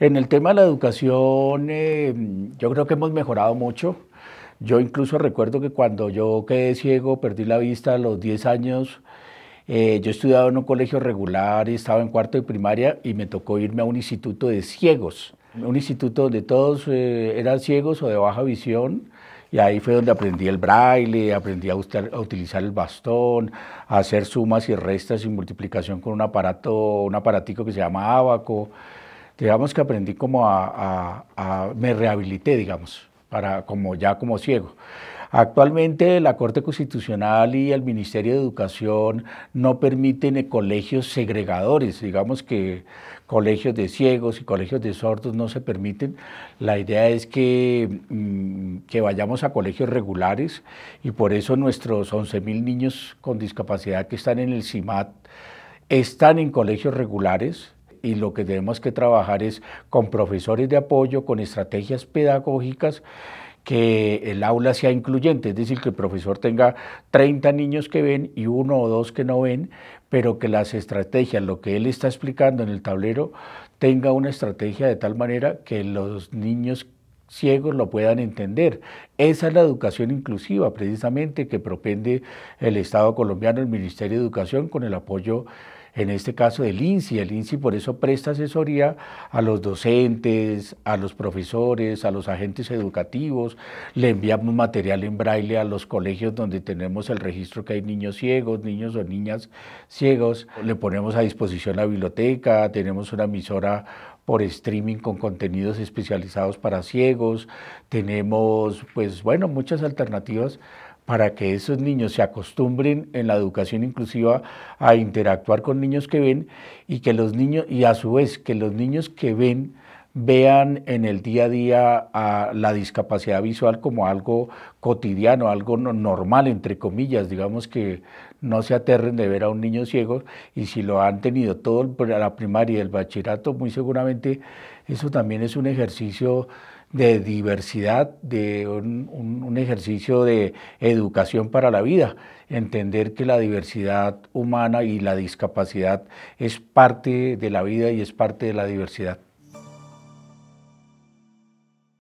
En el tema de la educación, eh, yo creo que hemos mejorado mucho. Yo incluso recuerdo que cuando yo quedé ciego, perdí la vista a los 10 años, eh, yo estudiaba en un colegio regular y estaba en cuarto de primaria y me tocó irme a un instituto de ciegos un instituto donde todos eh, eran ciegos o de baja visión. Y ahí fue donde aprendí el braille, aprendí a, utilizar el bastón, a hacer sumas y restas y multiplicación con un aparato, un aparatico que se llama abaco. Digamos que aprendí como a, a me rehabilité, digamos, para como ya como ciego. Actualmente la Corte Constitucional y el Ministerio de Educación no permiten eh, colegios segregadores, digamos que colegios de ciegos y colegios de sordos no se permiten. La idea es que, mm, que vayamos a colegios regulares y por eso nuestros 11.000 niños con discapacidad que están en el CIMAT están en colegios regulares y lo que tenemos que trabajar es con profesores de apoyo, con estrategias pedagógicas que el aula sea incluyente, es decir, que el profesor tenga 30 niños que ven y uno o dos que no ven, pero que las estrategias, lo que él está explicando en el tablero, tenga una estrategia de tal manera que los niños ciegos lo puedan entender. Esa es la educación inclusiva, precisamente, que propende el Estado colombiano, el Ministerio de Educación, con el apoyo en este caso del INSI. El INSI por eso presta asesoría a los docentes, a los profesores, a los agentes educativos. Le enviamos material en braille a los colegios donde tenemos el registro que hay niños ciegos, niños o niñas ciegos. Le ponemos a disposición la biblioteca, tenemos una emisora por streaming con contenidos especializados para ciegos, tenemos pues bueno, muchas alternativas para que esos niños se acostumbren en la educación inclusiva a interactuar con niños que ven y que los niños y a su vez que los niños que ven vean en el día a día la discapacidad visual como algo cotidiano, algo normal, entre comillas, digamos que no se aterren de ver a un niño ciego y si lo han tenido todo la primaria y el bachillerato, muy seguramente eso también es un ejercicio de diversidad, de un, ejercicio de educación para la vida, entender que la diversidad humana y la discapacidad es parte de la vida y es parte de la diversidad.